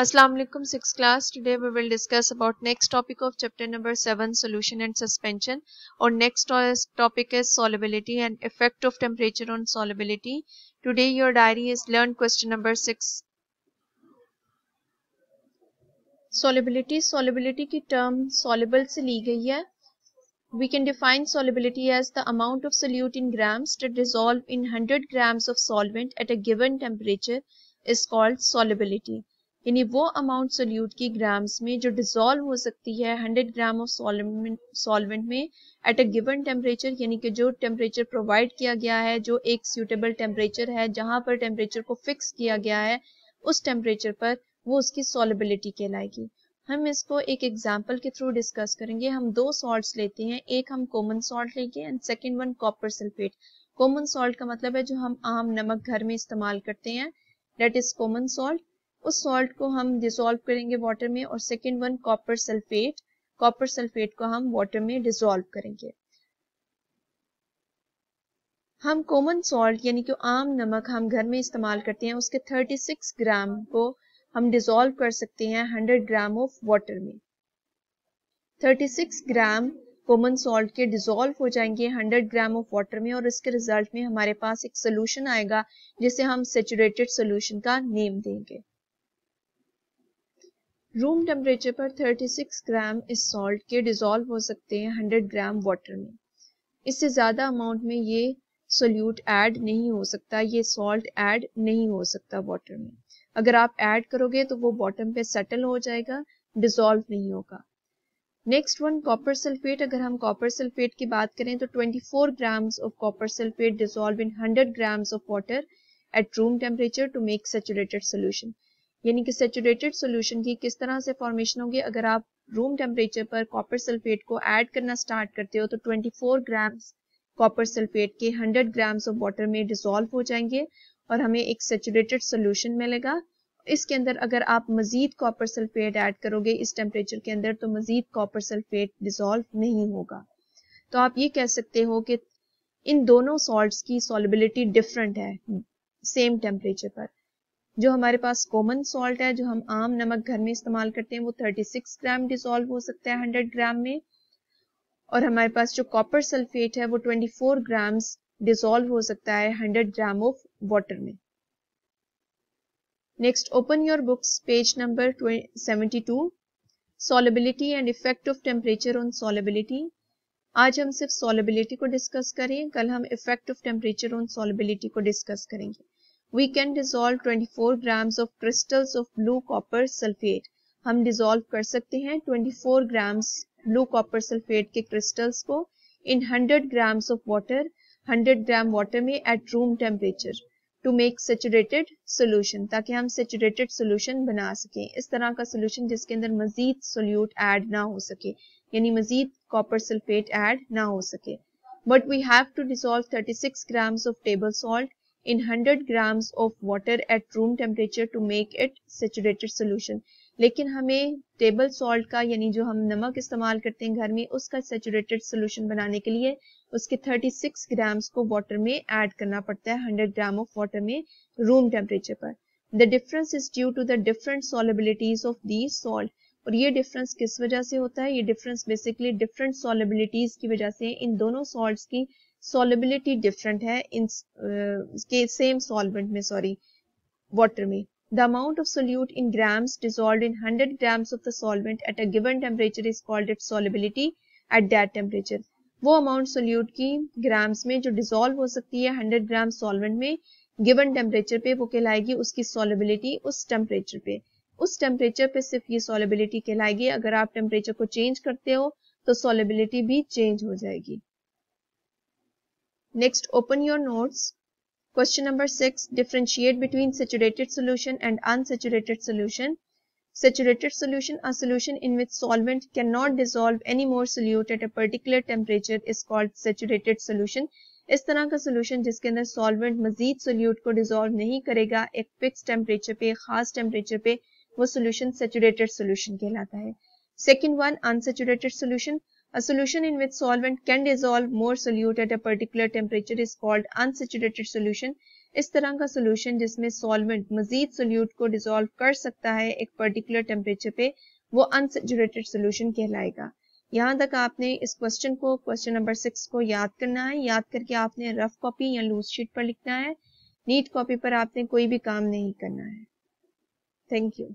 Assalamualaikum. alaikum 6th class today we will discuss about next topic of chapter number 7 solution and suspension or next topic is solubility and effect of temperature on solubility today your diary is learned question number 6 solubility solubility ki term soluble se li gayi hai we can define solubility as the amount of solute in grams that dissolve in 100 grams of solvent at a given temperature is called solubility यानी वो amount solute की grams में जो dissolve हो सकती है 100 gram of solvent में at a given temperature यानी कि जो टेम्परेचर प्रोवाइड किया गया है जो एक सूटेबल टेम्परेचर है जहां पर टेम्परेचर को फिक्स किया गया है उस टेम्परेचर पर वो उसकी सोलबिलिटी कहलाएगी हम इसको एक एग्जाम्पल के थ्रू डिस्कस करेंगे हम दो सॉल्ट लेते हैं एक हम कॉमन सॉल्ट लेंगे and second one copper sulphate common salt का मतलब है जो हम आम नमक घर में इस्तेमाल करते हैं डेट इज कॉमन सॉल्ट उस सॉल्ट को हम डिसॉल्व करेंगे वाटर में और second one copper sulphate copper sulphate को हम वाटर में डिसॉल्व करेंगे हम कॉमन सॉल्ट यानी कि आम नमक हम घर में इस्तेमाल करते हैं उसके 36 ग्राम को हम डिसॉल्व कर सकते हैं 100 ग्राम ऑफ वाटर में 36 ग्राम कॉमन सॉल्ट के डिसॉल्व हो जाएंगे 100 ग्राम ऑफ वाटर में और इसके रिजल्ट में हमारे पास एक सोल्यूशन आएगा जिसे हम सेचुरेटेड सोल्यूशन का नेम देंगे रूम टेम्परेचर पर 36 ग्राम इस सॉल्ट के डिज़ोल्व हो सकते हैं 100 ग्राम वाटर में इससे ज़्यादा अमाउंट में ये सोल्यूट ऐड नहीं हो सकता ये सॉल्ट ऐड नहीं हो सकता वाटर में अगर आप ऐड करोगे तो वो बॉटम पे सेटल हो जाएगा डिजोल्व नहीं होगा नेक्स्ट वन कॉपर सल्फेट अगर हम कॉपर सल्फेट की बात करें तो 24 four grams of copper sulphate dissolve in 100 grams of water at room temperature to make saturated solution यानी कि सेचुरेटेड सोल्यूशन की किस तरह से फॉर्मेशन होगी अगर आप रूम टेम्परेचर पर कॉपर सल्फेट को ऐड करना स्टार्ट करते हो तो 24 ग्राम्स कॉपर सल्फेट के 100 ग्राम्स ऑफ वाटर में डिसॉल्व हो जाएंगे और हमें एक सेचुरेटेड सोल्यूशन मिलेगा इसके अंदर अगर आप मजीद कॉपर सल्फेट ऐड करोगे इस टेम्परेचर के अंदर तो मजीद कॉपर सल्फेट डिजोल्व नहीं होगा तो आप ये कह सकते हो कि इन दोनों सॉल्ट की सॉलिबिलिटी डिफरेंट है सेम टेम्परेचर पर जो हमारे पास कॉमन सॉल्ट है जो हम आम नमक घर में इस्तेमाल करते हैं वो 36 ग्राम डिसॉल्व हो सकता है 100 ग्राम में और हमारे पास जो कॉपर सल्फेट है वो 24 ग्राम्स डिसॉल्व हो सकता है 100 ग्राम ऑफ वाटर में next open your books page number 72 solubility and effect of temperature on solubility आज हम सिर्फ सॉलेबिलिटी को डिस्कस करें कल हम effect of temperature on solubility को डिस्कस करेंगे we can dissolve 24 grams of crystals of blue copper sulphate हम डिजोल्व कर सकते हैं 24 ग्राम्स ब्लू कॉपर सल्फेट के क्रिस्टल्स को in 100 grams of water 100 gram water में at room temperature to make saturated solution ताकि हम सेचुरेटेड सोल्यूशन बना सकें इस तरह का सोल्यूशन जिसके अंदर मजीद सोल्यूट एड ना हो सके यानी मजीद कॉपर सल्फेट एड ना हो सके but we have to dissolve 36 grams of table salt in 100 grams of water at room temperature to make it saturated solution. लेकिन हमें टेबल सॉल्ट का यानी जो हम नमक इस्तेमाल करते हैं घर में उसका सेचुरेटेड सोल्यूशन बनाने के लिए उसके 36 ग्राम्स को वाटर में ऐड करना पड़ता है 100 ग्राम ऑफ वाटर में रूम टेम्परेचर पर the difference is due to the different solubilities of the salt और ये डिफरेंस किस वजह से होता है ये डिफरेंस बेसिकली डिफरेंट सॉलेबिलिटीज की वजह से इन दोनों सॉल्ट की सॉलेबिलिटी डिफरेंट है इन uh, के सेम सॉल्वेंट में सॉरी वाटर में the amount of solute in grams dissolved in hundred grams of the solvent at a given temperature is called it solubility at that temperature वो amount solute की grams में जो dissolve हो सकती है hundred gram solvent में given temperature पे वो कहलाएगी उसकी सॉलेबिलिटी उस टेम्परेचर पे उस टेम्परेचर पे सिर्फ ये सॉलेबिलिटी कहलाएगी अगर आप टेम्परेचर को चेंज करते हो तो सॉलेबिलिटी भी चेंज हो जाएगी Next, open your notes. Question number 6. Differentiate between saturated solution and unsaturated solution. Saturated solution, a solution in which solvent cannot dissolve any more solute at a particular temperature is called saturated solution. इस तरह का solution जिसके अंदर solvent मजीद solute को dissolve नहीं करेगा एक fixed temperature पे खास temperature पे वो solution saturated solution कहलाता है Second one: Unsaturated solution. A solution in which solvent can dissolve more solute at a particular temperature is called unsaturated solution. इस तरह का सोल्यूशन जिसमें सॉल्वेंट मजीद सोल्यूट को डिसॉल्व कर सकता है एक पर्टिकुलर टेम्परेचर पे वो अनसेचुरेटेड सोल्यूशन कहलाएगा यहाँ तक आपने इस क्वेश्चन को क्वेश्चन नंबर सिक्स को याद करना है याद करके आपने रफ कॉपी या लूज शीट पर लिखना है नीट कॉपी पर आपने कोई भी काम नहीं करना है थैंक यू